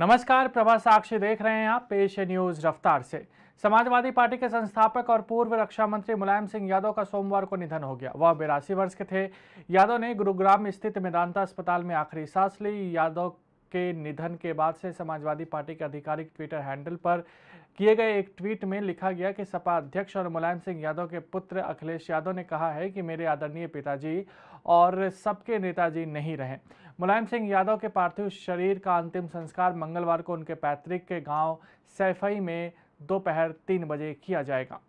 नमस्कार प्रभा साक्षी देख रहे हैं आप पेश न्यूज रफ्तार से समाजवादी पार्टी के संस्थापक और पूर्व रक्षा मंत्री मुलायम सिंह यादव का सोमवार को निधन हो गया वह बिरासी वर्ष के थे यादव ने गुरुग्राम स्थित मेदांता अस्पताल में आखिरी सांस ली यादव के निधन के बाद से समाजवादी पार्टी के आधिकारिक ट्विटर हैंडल पर किए गए एक ट्वीट में लिखा गया कि सपा अध्यक्ष और मुलायम सिंह यादव के पुत्र अखिलेश यादव ने कहा है कि मेरे आदरणीय पिताजी और सबके नेताजी नहीं रहे मुलायम सिंह यादव के पार्थिव शरीर का अंतिम संस्कार मंगलवार को उनके पैतृक के गांव सैफई में दोपहर तीन बजे किया जाएगा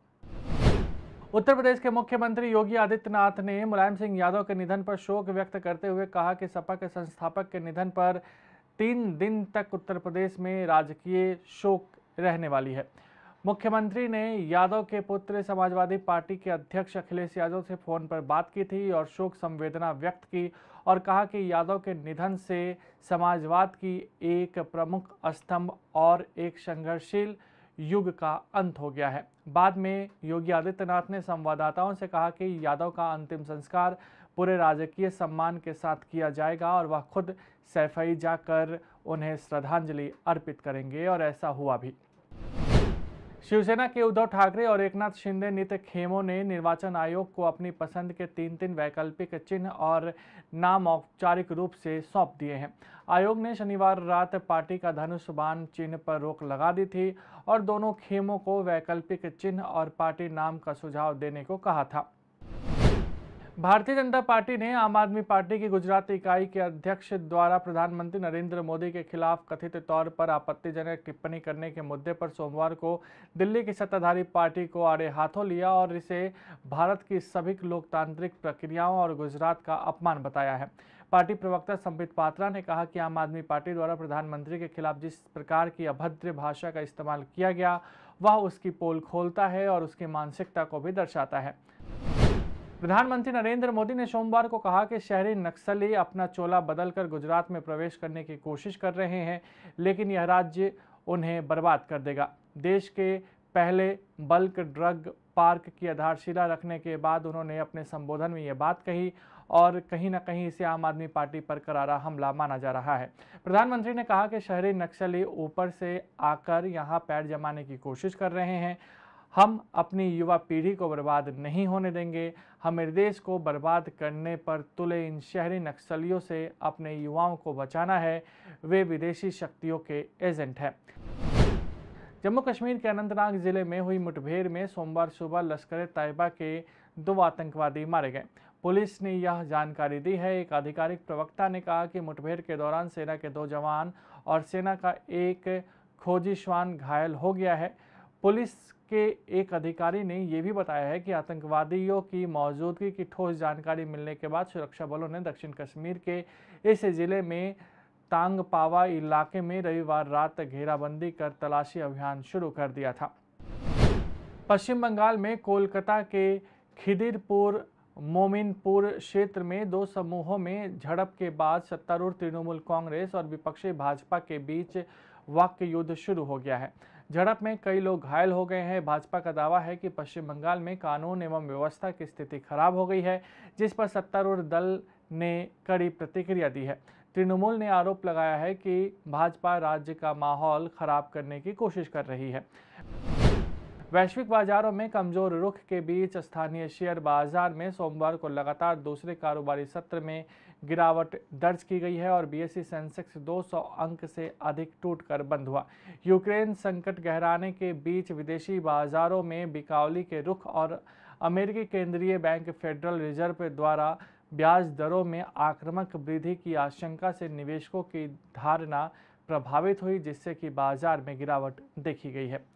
उत्तर प्रदेश के मुख्यमंत्री योगी आदित्यनाथ ने मुलायम सिंह यादव के निधन पर शोक व्यक्त करते हुए कहा कि सपा के संस्थापक के निधन पर तीन दिन तक उत्तर प्रदेश में राजकीय शोक रहने वाली है मुख्यमंत्री ने यादव के पुत्र समाजवादी पार्टी के अध्यक्ष अखिलेश यादव से फोन पर बात की थी और शोक संवेदना व्यक्त की और कहा कि यादव के निधन से समाजवाद की एक प्रमुख स्तंभ और एक संघर्षशील युग का अंत हो गया है बाद में योगी आदित्यनाथ ने संवाददाताओं से कहा कि यादव का अंतिम संस्कार पूरे राजकीय सम्मान के साथ किया जाएगा और वह खुद सैफई जाकर उन्हें श्रद्धांजलि अर्पित करेंगे और ऐसा हुआ भी शिवसेना के उद्धव ठाकरे और एकनाथ शिंदे नित खेमों ने निर्वाचन आयोग को अपनी पसंद के तीन तीन वैकल्पिक चिन्ह और नाम औपचारिक रूप से सौंप दिए हैं आयोग ने शनिवार रात पार्टी का धनुष बाण चिन्ह पर रोक लगा दी थी और दोनों खेमों को वैकल्पिक चिन्ह और पार्टी नाम का सुझाव देने को कहा था भारतीय जनता पार्टी ने आम आदमी पार्टी की गुजरात इकाई के अध्यक्ष द्वारा प्रधानमंत्री नरेंद्र मोदी के खिलाफ कथित तौर पर आपत्तिजनक टिप्पणी करने के मुद्दे पर सोमवार को दिल्ली की सत्ताधारी पार्टी को आड़े हाथों लिया और इसे भारत की सभी लोकतांत्रिक प्रक्रियाओं और गुजरात का अपमान बताया है पार्टी प्रवक्ता संबित पात्रा ने कहा कि आम आदमी पार्टी द्वारा प्रधानमंत्री के खिलाफ जिस प्रकार की अभद्र भाषा का इस्तेमाल किया गया वह उसकी पोल खोलता है और उसकी मानसिकता को भी दर्शाता है प्रधानमंत्री नरेंद्र मोदी ने सोमवार को कहा कि शहरी नक्सली अपना चोला बदलकर गुजरात में प्रवेश करने की कोशिश कर रहे हैं लेकिन यह राज्य उन्हें बर्बाद कर देगा देश के पहले बल्क ड्रग पार्क की आधारशिला रखने के बाद उन्होंने अपने संबोधन में ये बात कही और कहीं ना कहीं इसे आम आदमी पार्टी पर करारा हमला माना जा रहा है प्रधानमंत्री ने कहा कि शहरी नक्सली ऊपर से आकर यहाँ पैर जमाने की कोशिश कर रहे हैं हम अपनी युवा पीढ़ी को बर्बाद नहीं होने देंगे हमें देश को बर्बाद करने पर तुले इन शहरी नक्सलियों से अपने युवाओं को बचाना है वे विदेशी शक्तियों के एजेंट हैं जम्मू कश्मीर के अनंतनाग जिले में हुई मुठभेड़ में सोमवार सुबह लश्कर तैयबा के दो आतंकवादी मारे गए पुलिस ने यह जानकारी दी है एक आधिकारिक प्रवक्ता ने कहा कि मुठभेड़ के दौरान सेना के दो जवान और सेना का एक खोजी श्वान घायल हो गया है पुलिस के एक अधिकारी ने यह भी बताया है कि आतंकवादियों की मौजूदगी की ठोस जानकारी मिलने के बाद सुरक्षा बलों ने दक्षिण कश्मीर के इस जिले में तांगपावा इलाके में रविवार रात घेराबंदी कर तलाशी अभियान शुरू कर दिया था पश्चिम बंगाल में कोलकाता के खिदिरपुर मोमिनपुर क्षेत्र में दो समूहों में झड़प के बाद सत्तारूढ़ तृणमूल कांग्रेस और विपक्षी भाजपा के बीच वाक्य युद्ध शुरू हो गया है झड़प में कई लोग घायल हो गए हैं भाजपा का दावा है कि पश्चिम बंगाल में कानून एवं व्यवस्था की स्थिति खराब हो गई है जिस पर सत्तारूढ़ दल ने कड़ी प्रतिक्रिया दी है तृणमूल ने आरोप लगाया है कि भाजपा राज्य का माहौल खराब करने की कोशिश कर रही है वैश्विक बाजारों में कमजोर रुख के बीच स्थानीय शेयर बाजार में सोमवार को लगातार दूसरे कारोबारी सत्र में गिरावट दर्ज की गई है और बीएसई सेंसेक्स 200 अंक से अधिक टूटकर बंद हुआ यूक्रेन संकट गहराने के बीच विदेशी बाजारों में बिकावली के रुख और अमेरिकी केंद्रीय बैंक फेडरल रिजर्व द्वारा ब्याज दरों में आक्रामक वृद्धि की आशंका से निवेशकों की धारणा प्रभावित हुई जिससे कि बाजार में गिरावट देखी गई है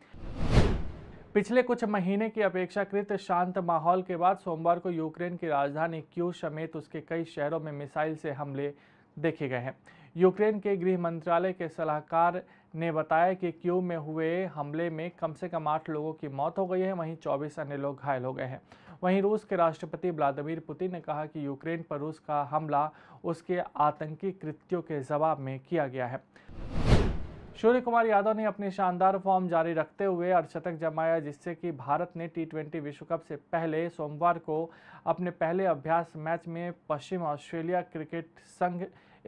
पिछले कुछ महीने की अपेक्षाकृत शांत माहौल के बाद सोमवार को यूक्रेन की राजधानी क्यू समेत उसके कई शहरों में मिसाइल से हमले देखे गए हैं यूक्रेन के गृह मंत्रालय के सलाहकार ने बताया कि क्यू में हुए हमले में कम से कम आठ लोगों की मौत हो गई है वहीं चौबीस अन्य लोग घायल हो गए हैं वहीं रूस के राष्ट्रपति व्लादिमीर पुतिन ने कहा कि यूक्रेन पर रूस का हमला उसके आतंकी कृत्यों के जवाब में किया गया है सूर्य कुमार यादव ने अपनी शानदार फॉर्म जारी रखते हुए अर्धशतक जमाया जिससे कि भारत ने टी विश्व कप से पहले सोमवार को अपने पहले अभ्यास मैच में पश्चिम ऑस्ट्रेलिया क्रिकेट संघ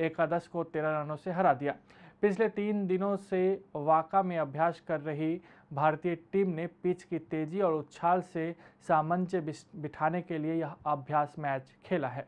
एकादश को तेरह रनों से हरा दिया पिछले तीन दिनों से वाका में अभ्यास कर रही भारतीय टीम ने पिच की तेजी और उछाल से सामंजस्य बिठाने के लिए यह अभ्यास मैच खेला है